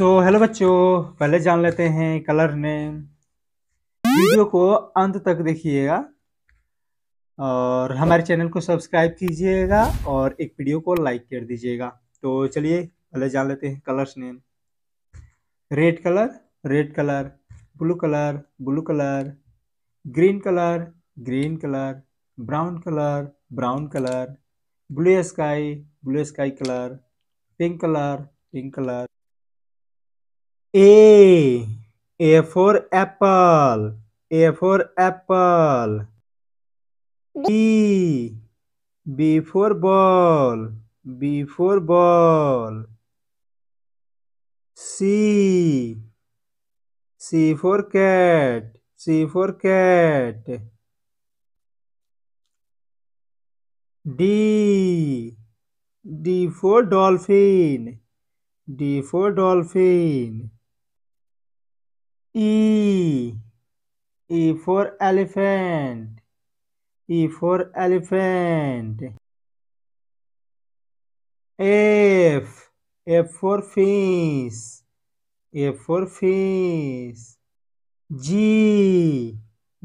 सो so, hello बच्चों पहले जान लेते हैं कलर नेम वीडियो को अंत तक देखिएगा और हमारे चैनल को सब्सक्राइब कीजिएगा और एक वीडियो को लाइक कर दीजिएगा तो चलिए पहले जान लेते हैं colours name red colour red colour blue colour blue colour green colour green colour brown colour brown colour blue sky blue sky colour pink colour pink colour A. A for apple. A for apple. B. B for ball. B for ball. C. C for cat. C for cat. D. D for dolphin. D for dolphin. E. E for elephant. E for elephant. F. F for fish. F for fish. G.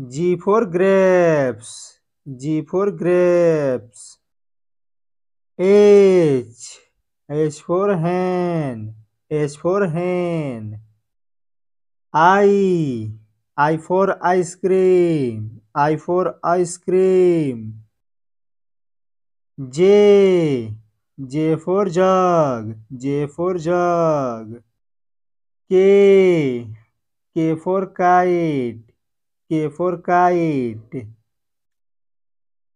G for grapes. G for grapes. H. H for hand. H for hand. I. I for ice cream. I for ice cream. J. J for jug. J for jug. K. K for kite. K for kite.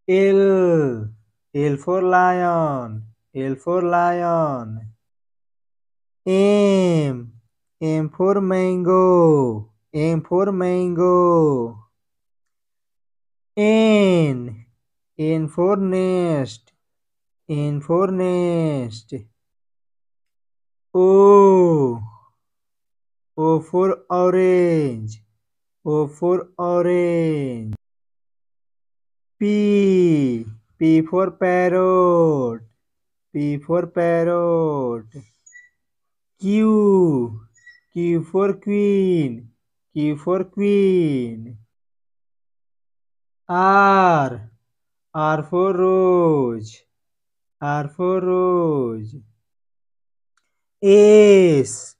L. L for lion. L for lion. M. M for mango. M for mango. N. N for nest. N for nest. O. O for orange. O for orange. P. P for parrot. P for parrot. Q. Q for queen, Q for queen. R, R for rose, R for rose. S,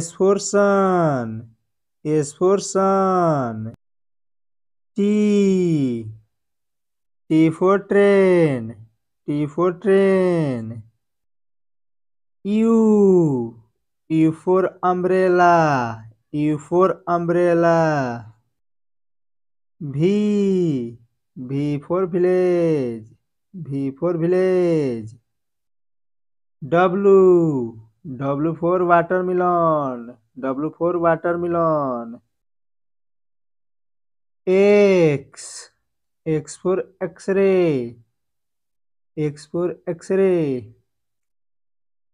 S for sun, S for sun. T, T for train, T for train. U, U for umbrella, U for umbrella. V, V for village, V for village. W, W for watermelon, W for watermelon. X, X for X-ray, X for X-ray.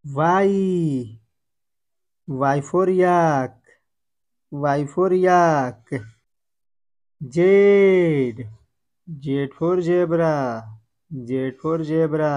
Y, for yak Z Z for zebra Z for zebra